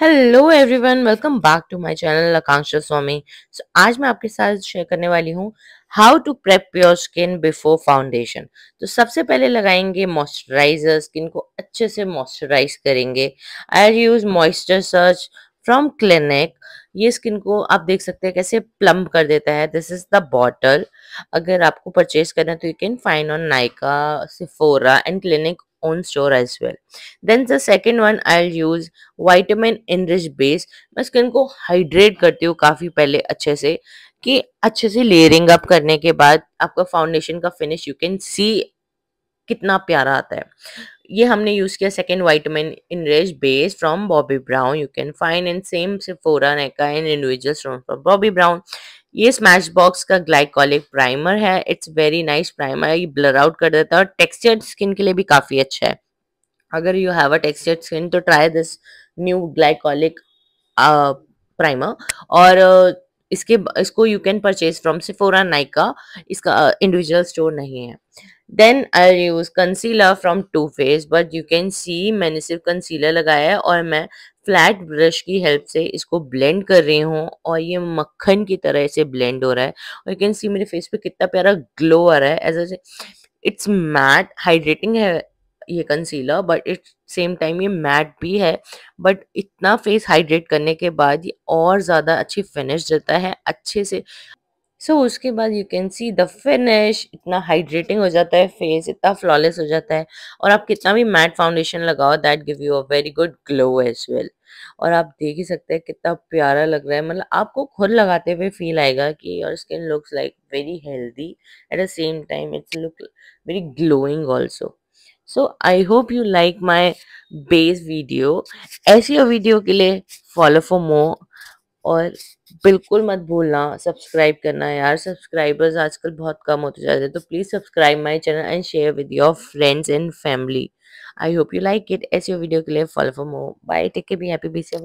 hello everyone welcome back to my channel Akanksha Swami so आज मैं आपके साथ शेयर करने वाली हूँ how to prep your skin before foundation तो सबसे पहले लगाएंगे मॉइस्चराइजर स्किन को अच्छे से मॉइस्चराइज करेंगे I use moisture search from Clinique ये स्किन को आप देख सकते हैं कैसे प्लम्प कर देता है दिस इज द बॉटल अगर आपको परचेज करना है तो you can find on Nykaa Sephora and Clinique own store as well then the second one i'll use vitamin enriched base मैं स्किन को हाइड्रेट करती हूँ काफ़ी पहले अच्छे से कि अच्छे से लेयरिंग अप करने के बाद आपका फाउंडेशन का फिनिश यू कैन सी कितना प्यारा आता है ये हमने यूज़ किया second vitamin enriched base from Bobbi Brown you can find in same Sephora फोरा Nykaa in individual from Bobbi Brown ये स्मैश बॉक्स का ग्लाइकोलिक प्राइमर है इट्स वेरी नाइस प्राइमर ये ब्लर आउट कर देता है और टेक्सचर्ड स्किन के लिए भी काफ़ी अच्छा है अगर you have a textured skin तो try this new glycolic primer और uh, इसके इसको यू कैन परचेज फ्रॉम सिफोरा नाइका इसका इंडिविजुअल uh, स्टोर नहीं है then I use concealer from too faced but you can see मैंने सिर्फ कंसीलर लगाया है और मैं फ्लैट ब्रश की हेल्प से इसको ब्लेंड कर रही हूँ और ये मक्खन की तरह से ब्लेंड हो रहा है और यू कैन सी मेरे फेस पे कितना प्यारा ग्लो आ रहा है एज इट्स मैट हाइड्रेटिंग है ये concealer but it same time ये मैट भी है बट इतना फेस हाइड्रेट करने के बाद ये और ज़्यादा अच्छी फिनिश देता है अच्छे से सो so, उसके बाद you can see the finish इतना हाइड्रेटिंग हो जाता है फेस इतना फ्लॉलेस हो जाता है और आप कितना भी मैट फाउंडेशन लगाओ that give you a very good glow as well और आप देख ही सकते हैं कितना प्यारा लग रहा है मतलब आपको खुद लगाते हुए फील आएगा कि your skin looks like very healthy at the same time it's look very glowing also so I hope you like my base video ऐसी वीडियो के लिए फॉलो फॉर मोर और बिल्कुल मत भूलना सब्सक्राइब करना यार सब्सक्राइबर्स आजकल बहुत कम होते जा रहे हैं तो please subscribe my channel and share with your friends and family I hope you like it ऐसी वीडियो के लिए follow for more bye take care be happy B